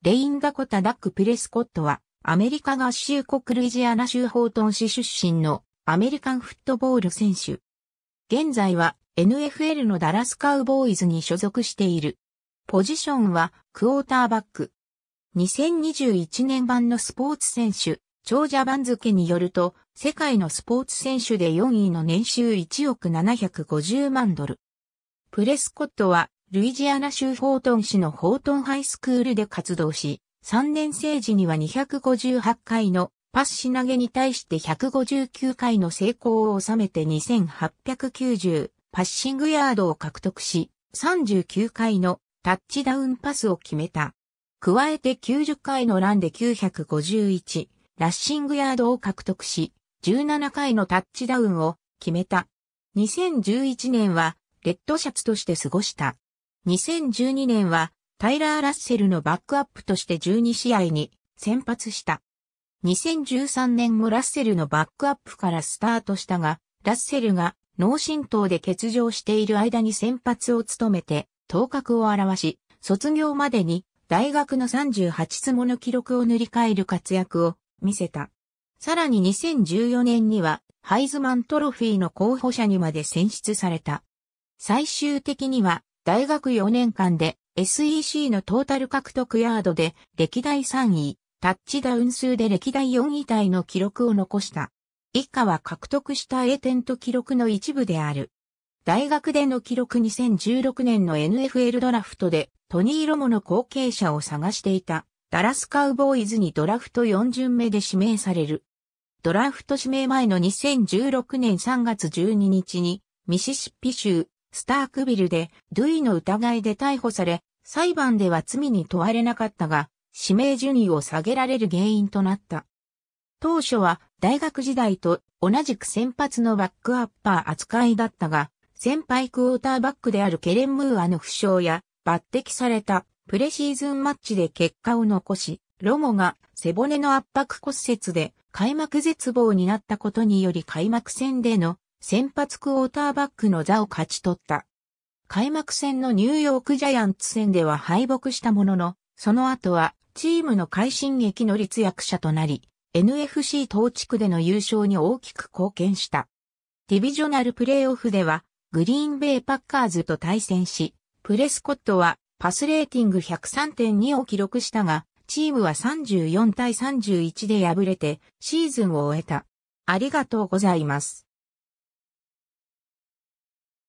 レイン・ダコタ・ダック・プレスコットは、アメリカ合衆国ルイジアナ州ホートン市出身のアメリカンフットボール選手。現在は NFL のダラスカウボーイズに所属している。ポジションはクォーターバック。2021年版のスポーツ選手、長者番付によると、世界のスポーツ選手で4位の年収1億750万ドル。プレスコットはルイジアナ州ホートン市のホートンハイスクールで活動し、3年生時には258回のパスし投げに対して159回の成功を収めて2890パッシングヤードを獲得し、39回のタッチダウンパスを決めた。加えて90回のランで951ラッシングヤードを獲得し、17回のタッチダウンを決めた。2011年はレッドシャツとして過ごした。2012年はタイラー・ラッセルのバックアップとして12試合に先発した。2013年もラッセルのバックアップからスタートしたが、ラッセルが脳震盪で欠場している間に先発を務めて頭角を表し、卒業までに大学の38つもの記録を塗り替える活躍を見せた。さらに2014年にはハイズマントロフィーの候補者にまで選出された。最終的には大学4年間で SEC のトータル獲得ヤードで歴代3位、タッチダウン数で歴代4位体の記録を残した。以下は獲得した A 点と記録の一部である。大学での記録2016年の NFL ドラフトでトニー・ロモの後継者を探していたダラスカウボーイズにドラフト4巡目で指名される。ドラフト指名前の2016年3月12日にミシシッピ州スタークビルで、ゥイの疑いで逮捕され、裁判では罪に問われなかったが、指名順位を下げられる原因となった。当初は大学時代と同じく先発のバックアッパー扱いだったが、先輩クォーターバックであるケレン・ムーアの負傷や抜擢されたプレシーズンマッチで結果を残し、ロモが背骨の圧迫骨折で開幕絶望になったことにより開幕戦での先発クォーターバックの座を勝ち取った。開幕戦のニューヨークジャイアンツ戦では敗北したものの、その後はチームの快進撃の立役者となり、NFC 東地区での優勝に大きく貢献した。ディビジョナルプレイオフでは、グリーンベイパッカーズと対戦し、プレスコットはパスレーティング103.2を記録したが、チームは34対31で敗れてシーズンを終えた。ありがとうございます。